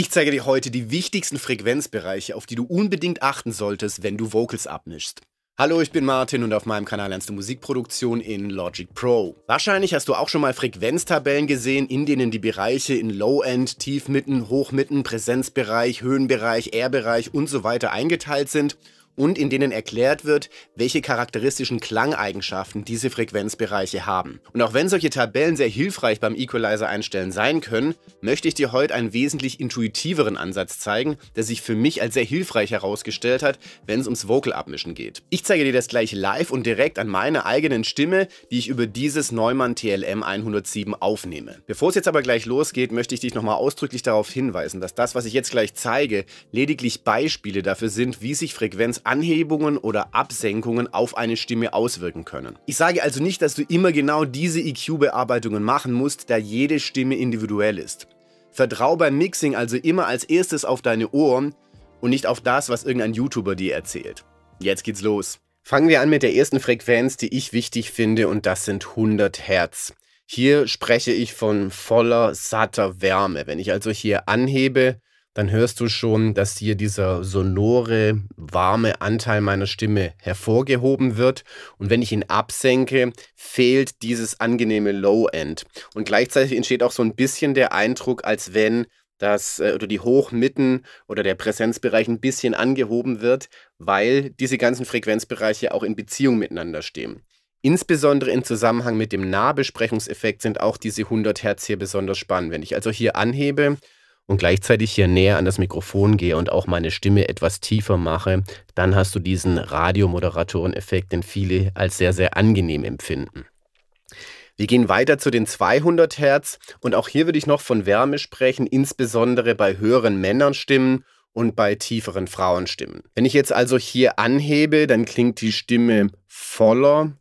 Ich zeige dir heute die wichtigsten Frequenzbereiche, auf die du unbedingt achten solltest, wenn du Vocals abmischst. Hallo, ich bin Martin und auf meinem Kanal lernst du Musikproduktion in Logic Pro. Wahrscheinlich hast du auch schon mal Frequenztabellen gesehen, in denen die Bereiche in Low-End, Tiefmitten, Hochmitten, Präsenzbereich, Höhenbereich, Airbereich und so weiter eingeteilt sind und in denen erklärt wird, welche charakteristischen Klangeigenschaften diese Frequenzbereiche haben. Und auch wenn solche Tabellen sehr hilfreich beim Equalizer einstellen sein können, möchte ich dir heute einen wesentlich intuitiveren Ansatz zeigen, der sich für mich als sehr hilfreich herausgestellt hat, wenn es ums Vocal abmischen geht. Ich zeige dir das gleich live und direkt an meiner eigenen Stimme, die ich über dieses Neumann TLM 107 aufnehme. Bevor es jetzt aber gleich losgeht, möchte ich dich nochmal ausdrücklich darauf hinweisen, dass das, was ich jetzt gleich zeige, lediglich Beispiele dafür sind, wie sich Frequenz Anhebungen oder Absenkungen auf eine Stimme auswirken können. Ich sage also nicht, dass du immer genau diese EQ-Bearbeitungen machen musst, da jede Stimme individuell ist. Vertrau beim Mixing also immer als erstes auf deine Ohren und nicht auf das, was irgendein YouTuber dir erzählt. Jetzt geht's los. Fangen wir an mit der ersten Frequenz, die ich wichtig finde und das sind 100 Hertz. Hier spreche ich von voller, satter Wärme. Wenn ich also hier anhebe, dann hörst du schon, dass hier dieser sonore, warme Anteil meiner Stimme hervorgehoben wird. Und wenn ich ihn absenke, fehlt dieses angenehme Low-End. Und gleichzeitig entsteht auch so ein bisschen der Eindruck, als wenn dass äh, oder die Hochmitten oder der Präsenzbereich ein bisschen angehoben wird, weil diese ganzen Frequenzbereiche auch in Beziehung miteinander stehen. Insbesondere im Zusammenhang mit dem Nahbesprechungseffekt sind auch diese 100 Hertz hier besonders spannend. Wenn ich also hier anhebe und gleichzeitig hier näher an das Mikrofon gehe und auch meine Stimme etwas tiefer mache, dann hast du diesen Radiomoderatoren-Effekt, den viele als sehr, sehr angenehm empfinden. Wir gehen weiter zu den 200 Hertz und auch hier würde ich noch von Wärme sprechen, insbesondere bei höheren Männerstimmen und bei tieferen Frauenstimmen. Wenn ich jetzt also hier anhebe, dann klingt die Stimme voller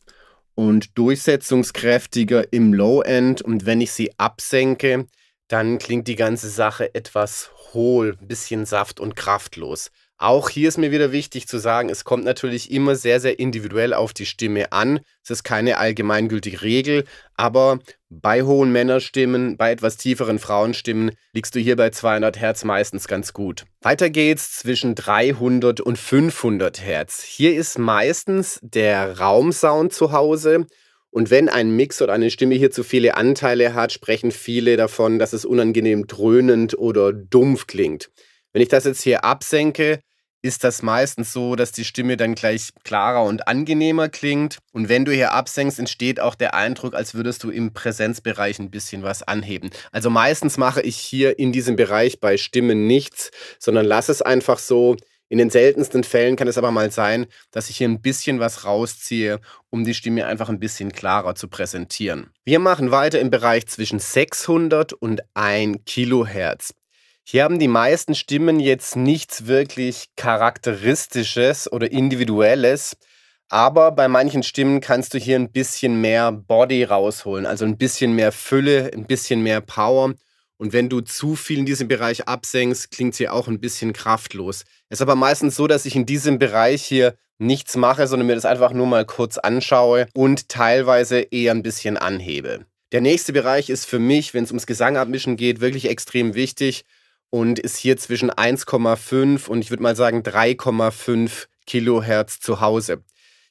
und durchsetzungskräftiger im Low-End und wenn ich sie absenke, dann klingt die ganze Sache etwas hohl, ein bisschen saft und kraftlos. Auch hier ist mir wieder wichtig zu sagen, es kommt natürlich immer sehr, sehr individuell auf die Stimme an. Es ist keine allgemeingültige Regel, aber bei hohen Männerstimmen, bei etwas tieferen Frauenstimmen liegst du hier bei 200 Hertz meistens ganz gut. Weiter geht's zwischen 300 und 500 Hertz. Hier ist meistens der Raumsound zu Hause und wenn ein Mix oder eine Stimme hier zu viele Anteile hat, sprechen viele davon, dass es unangenehm dröhnend oder dumpf klingt. Wenn ich das jetzt hier absenke, ist das meistens so, dass die Stimme dann gleich klarer und angenehmer klingt. Und wenn du hier absenkst, entsteht auch der Eindruck, als würdest du im Präsenzbereich ein bisschen was anheben. Also meistens mache ich hier in diesem Bereich bei Stimmen nichts, sondern lass es einfach so. In den seltensten Fällen kann es aber mal sein, dass ich hier ein bisschen was rausziehe, um die Stimme einfach ein bisschen klarer zu präsentieren. Wir machen weiter im Bereich zwischen 600 und 1 Kilohertz. Hier haben die meisten Stimmen jetzt nichts wirklich Charakteristisches oder Individuelles, aber bei manchen Stimmen kannst du hier ein bisschen mehr Body rausholen, also ein bisschen mehr Fülle, ein bisschen mehr Power und wenn du zu viel in diesem Bereich absenkst, klingt sie auch ein bisschen kraftlos. Es ist aber meistens so, dass ich in diesem Bereich hier nichts mache, sondern mir das einfach nur mal kurz anschaue und teilweise eher ein bisschen anhebe. Der nächste Bereich ist für mich, wenn es ums Gesang abmischen geht, wirklich extrem wichtig und ist hier zwischen 1,5 und ich würde mal sagen 3,5 Kilohertz zu Hause.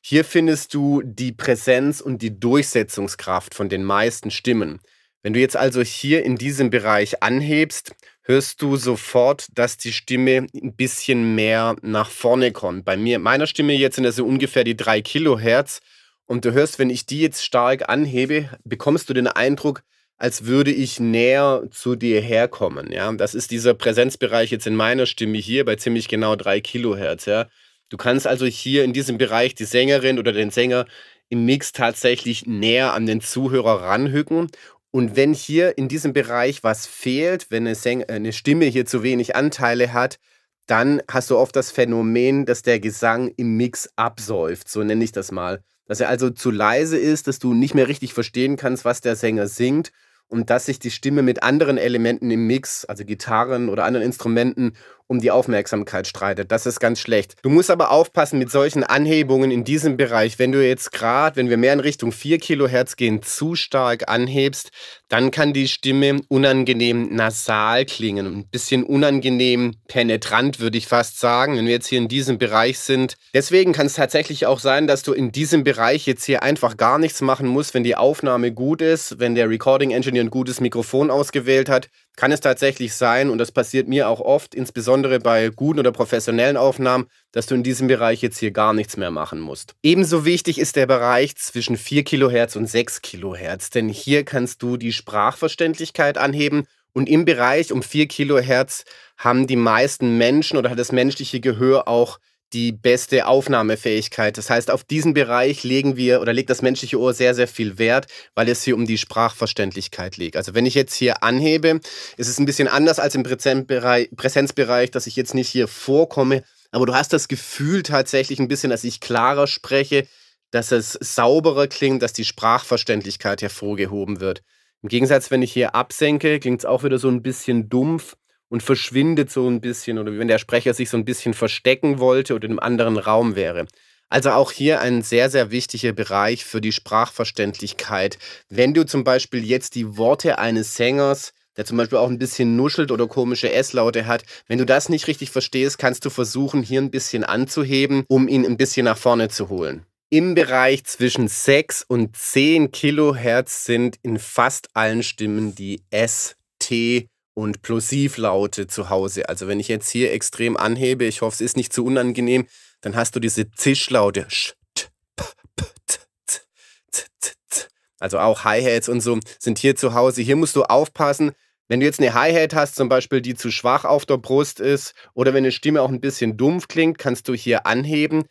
Hier findest du die Präsenz und die Durchsetzungskraft von den meisten Stimmen. Wenn du jetzt also hier in diesem Bereich anhebst, hörst du sofort, dass die Stimme ein bisschen mehr nach vorne kommt. Bei mir, meiner Stimme jetzt sind das so ungefähr die 3 Kilohertz. Und du hörst, wenn ich die jetzt stark anhebe, bekommst du den Eindruck, als würde ich näher zu dir herkommen. Ja? Das ist dieser Präsenzbereich jetzt in meiner Stimme hier bei ziemlich genau 3 Kilohertz. Ja? Du kannst also hier in diesem Bereich die Sängerin oder den Sänger im Mix tatsächlich näher an den Zuhörer ranhücken und wenn hier in diesem Bereich was fehlt, wenn eine, Säng äh, eine Stimme hier zu wenig Anteile hat, dann hast du oft das Phänomen, dass der Gesang im Mix absäuft, so nenne ich das mal. Dass er also zu leise ist, dass du nicht mehr richtig verstehen kannst, was der Sänger singt und dass sich die Stimme mit anderen Elementen im Mix, also Gitarren oder anderen Instrumenten, um die Aufmerksamkeit streitet. Das ist ganz schlecht. Du musst aber aufpassen mit solchen Anhebungen in diesem Bereich. Wenn du jetzt gerade, wenn wir mehr in Richtung 4 Kilohertz gehen, zu stark anhebst, dann kann die Stimme unangenehm nasal klingen. Ein bisschen unangenehm penetrant, würde ich fast sagen, wenn wir jetzt hier in diesem Bereich sind. Deswegen kann es tatsächlich auch sein, dass du in diesem Bereich jetzt hier einfach gar nichts machen musst, wenn die Aufnahme gut ist, wenn der Recording Engineer ein gutes Mikrofon ausgewählt hat, kann es tatsächlich sein, und das passiert mir auch oft, insbesondere bei guten oder professionellen Aufnahmen, dass du in diesem Bereich jetzt hier gar nichts mehr machen musst. Ebenso wichtig ist der Bereich zwischen 4 Kilohertz und 6 Kilohertz, denn hier kannst du die Sprachverständlichkeit anheben und im Bereich um 4 Kilohertz haben die meisten Menschen oder hat das menschliche Gehör auch die beste Aufnahmefähigkeit. Das heißt, auf diesen Bereich legen wir oder legt das menschliche Ohr sehr, sehr viel Wert, weil es hier um die Sprachverständlichkeit liegt. Also wenn ich jetzt hier anhebe, ist es ein bisschen anders als im Präsenzbereich, dass ich jetzt nicht hier vorkomme, aber du hast das Gefühl tatsächlich ein bisschen, dass ich klarer spreche, dass es sauberer klingt, dass die Sprachverständlichkeit hervorgehoben wird. Im Gegensatz, wenn ich hier absenke, klingt es auch wieder so ein bisschen dumpf und verschwindet so ein bisschen oder wie wenn der Sprecher sich so ein bisschen verstecken wollte oder in einem anderen Raum wäre. Also auch hier ein sehr, sehr wichtiger Bereich für die Sprachverständlichkeit. Wenn du zum Beispiel jetzt die Worte eines Sängers, der zum Beispiel auch ein bisschen nuschelt oder komische S-Laute hat, wenn du das nicht richtig verstehst, kannst du versuchen, hier ein bisschen anzuheben, um ihn ein bisschen nach vorne zu holen. Im Bereich zwischen 6 und 10 Kilohertz sind in fast allen Stimmen die S, T und Plosivlaute zu Hause. Also wenn ich jetzt hier extrem anhebe, ich hoffe, es ist nicht zu unangenehm, dann hast du diese Zischlaute. Also auch Hi-Hats und so sind hier zu Hause. Hier musst du aufpassen, wenn du jetzt eine Hi-Hat hast, zum Beispiel, die zu schwach auf der Brust ist, oder wenn eine Stimme auch ein bisschen dumpf klingt, kannst du hier anheben.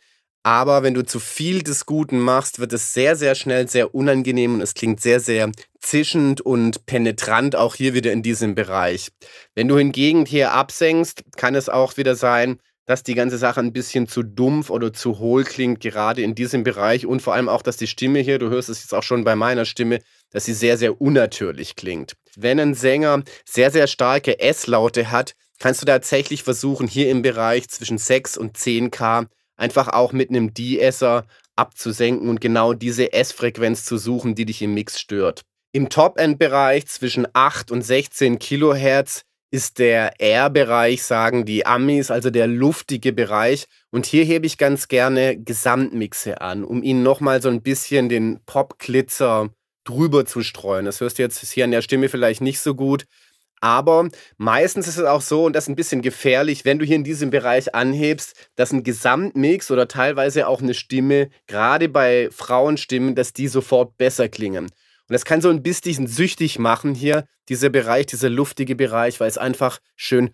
Aber wenn du zu viel des Guten machst, wird es sehr, sehr schnell sehr unangenehm und es klingt sehr, sehr zischend und penetrant, auch hier wieder in diesem Bereich. Wenn du hingegen hier absenkst, kann es auch wieder sein, dass die ganze Sache ein bisschen zu dumpf oder zu hohl klingt, gerade in diesem Bereich und vor allem auch, dass die Stimme hier, du hörst es jetzt auch schon bei meiner Stimme, dass sie sehr, sehr unnatürlich klingt. Wenn ein Sänger sehr, sehr starke S-Laute hat, kannst du tatsächlich versuchen, hier im Bereich zwischen 6 und 10 K einfach auch mit einem De-Esser abzusenken und genau diese S-Frequenz zu suchen, die dich im Mix stört. Im Top-End-Bereich zwischen 8 und 16 Kilohertz ist der R-Bereich, sagen die Amis, also der luftige Bereich. Und hier hebe ich ganz gerne Gesamtmixe an, um Ihnen nochmal so ein bisschen den Pop-Glitzer drüber zu streuen. Das hörst du jetzt hier an der Stimme vielleicht nicht so gut, aber meistens ist es auch so, und das ist ein bisschen gefährlich, wenn du hier in diesem Bereich anhebst, dass ein Gesamtmix oder teilweise auch eine Stimme, gerade bei Frauenstimmen, dass die sofort besser klingen. Und das kann so ein bisschen süchtig machen hier, dieser Bereich, dieser luftige Bereich, weil es einfach schön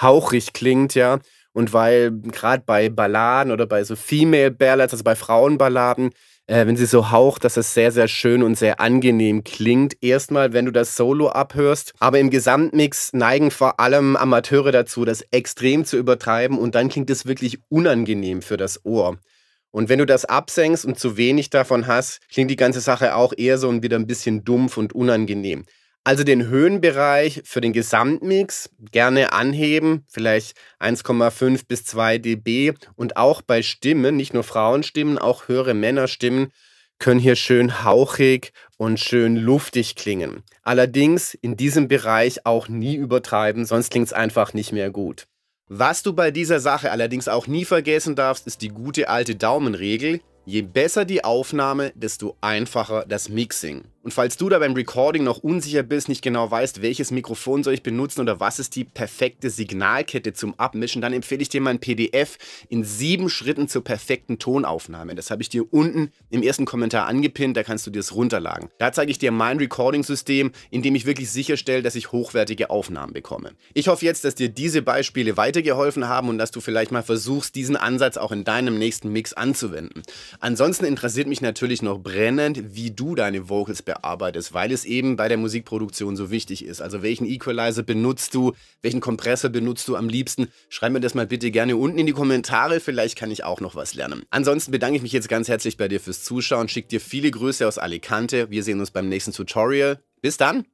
hauchig klingt, ja. Und weil gerade bei Balladen oder bei so Female Ballads, also bei Frauenballaden, äh, wenn sie so haucht, dass es sehr, sehr schön und sehr angenehm klingt. Erstmal, wenn du das Solo abhörst. Aber im Gesamtmix neigen vor allem Amateure dazu, das extrem zu übertreiben und dann klingt es wirklich unangenehm für das Ohr. Und wenn du das absenkst und zu wenig davon hast, klingt die ganze Sache auch eher so und wieder ein bisschen dumpf und unangenehm. Also den Höhenbereich für den Gesamtmix gerne anheben, vielleicht 1,5 bis 2 dB und auch bei Stimmen, nicht nur Frauenstimmen, auch höhere Männerstimmen können hier schön hauchig und schön luftig klingen. Allerdings in diesem Bereich auch nie übertreiben, sonst klingt es einfach nicht mehr gut. Was du bei dieser Sache allerdings auch nie vergessen darfst, ist die gute alte Daumenregel. Je besser die Aufnahme, desto einfacher das Mixing. Und falls du da beim Recording noch unsicher bist, nicht genau weißt, welches Mikrofon soll ich benutzen oder was ist die perfekte Signalkette zum Abmischen, dann empfehle ich dir mein PDF in sieben Schritten zur perfekten Tonaufnahme. Das habe ich dir unten im ersten Kommentar angepinnt, da kannst du dir es runterladen. Da zeige ich dir mein Recording-System, in dem ich wirklich sicherstelle, dass ich hochwertige Aufnahmen bekomme. Ich hoffe jetzt, dass dir diese Beispiele weitergeholfen haben und dass du vielleicht mal versuchst, diesen Ansatz auch in deinem nächsten Mix anzuwenden. Ansonsten interessiert mich natürlich noch brennend, wie du deine Vocals Software arbeitest, weil es eben bei der Musikproduktion so wichtig ist. Also welchen Equalizer benutzt du, welchen Kompressor benutzt du am liebsten? Schreib mir das mal bitte gerne unten in die Kommentare, vielleicht kann ich auch noch was lernen. Ansonsten bedanke ich mich jetzt ganz herzlich bei dir fürs Zuschauen, schick dir viele Grüße aus Alicante, wir sehen uns beim nächsten Tutorial. Bis dann!